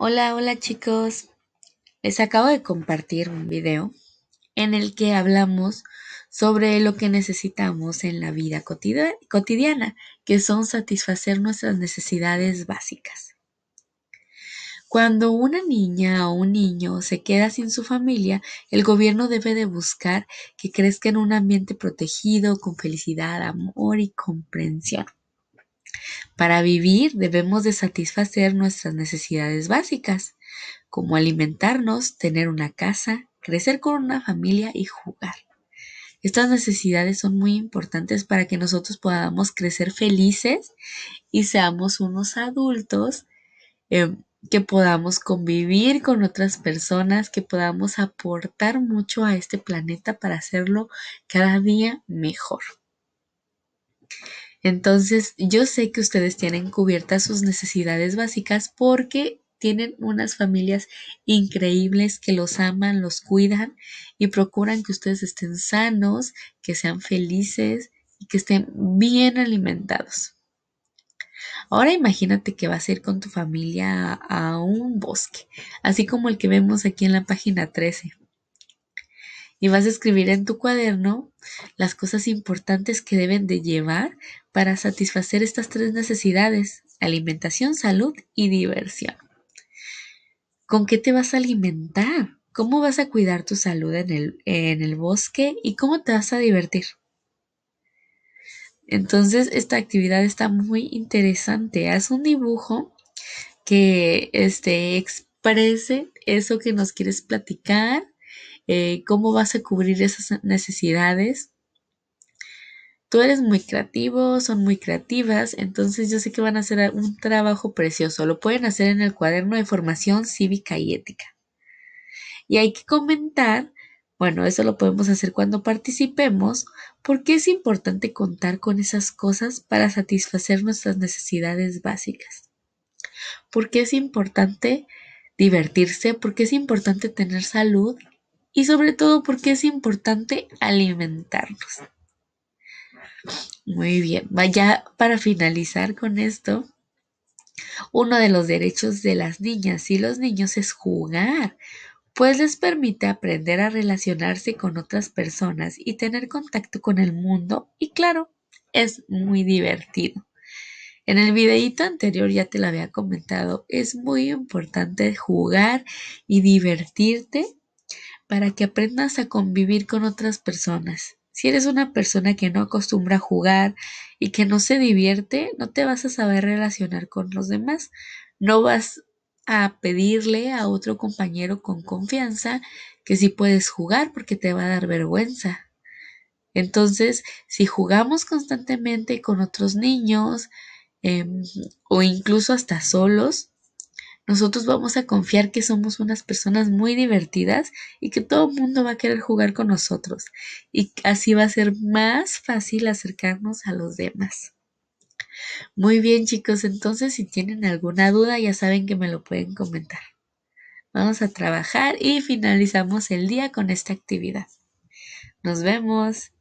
Hola, hola chicos. Les acabo de compartir un video en el que hablamos sobre lo que necesitamos en la vida cotidiana, que son satisfacer nuestras necesidades básicas. Cuando una niña o un niño se queda sin su familia, el gobierno debe de buscar que crezca en un ambiente protegido, con felicidad, amor y comprensión. Para vivir debemos de satisfacer nuestras necesidades básicas, como alimentarnos, tener una casa, crecer con una familia y jugar. Estas necesidades son muy importantes para que nosotros podamos crecer felices y seamos unos adultos eh, que podamos convivir con otras personas, que podamos aportar mucho a este planeta para hacerlo cada día mejor. Entonces, yo sé que ustedes tienen cubiertas sus necesidades básicas porque tienen unas familias increíbles que los aman, los cuidan y procuran que ustedes estén sanos, que sean felices y que estén bien alimentados. Ahora imagínate que vas a ir con tu familia a un bosque, así como el que vemos aquí en la página 13 y vas a escribir en tu cuaderno las cosas importantes que deben de llevar para satisfacer estas tres necesidades, alimentación, salud y diversión. ¿Con qué te vas a alimentar? ¿Cómo vas a cuidar tu salud en el, bosque y cómo te vas a divertir? Entonces, esta actividad está muy interesante. Haz un dibujo que este, exprese eso que nos quieres platicar eh, cómo vas a cubrir esas necesidades. Tú eres muy creativo, son muy creativas, entonces yo sé que van a hacer un trabajo precioso. Lo pueden hacer en el cuaderno de formación cívica y ética. Y hay que comentar, bueno, eso lo podemos hacer cuando participemos, porque es importante contar con esas cosas para satisfacer nuestras necesidades básicas. Porque es importante divertirse, porque es importante tener salud y sobre todo porque es importante alimentarnos. Muy bien, vaya para finalizar con esto. Uno de los derechos de las niñas y los niños es jugar, pues les permite aprender a relacionarse con otras personas y tener contacto con el mundo y claro, es muy divertido. En el videíto anterior ya te lo había comentado, es muy importante jugar y divertirte para que aprendas a convivir con otras personas. Si eres una persona que no acostumbra a jugar y que no se divierte, no te vas a saber relacionar con los demás. No vas a pedirle a otro compañero con confianza que si puedes jugar porque te va a dar vergüenza. Entonces, si jugamos constantemente con otros niños em, o incluso hasta solos, nosotros vamos a confiar que somos unas personas muy divertidas y que todo el mundo va a querer jugar con nosotros. Y así va a ser más fácil acercarnos a los demás. Muy bien chicos, entonces si tienen alguna duda ya saben que me lo pueden comentar. Vamos a trabajar y finalizamos el día con esta actividad. Nos vemos.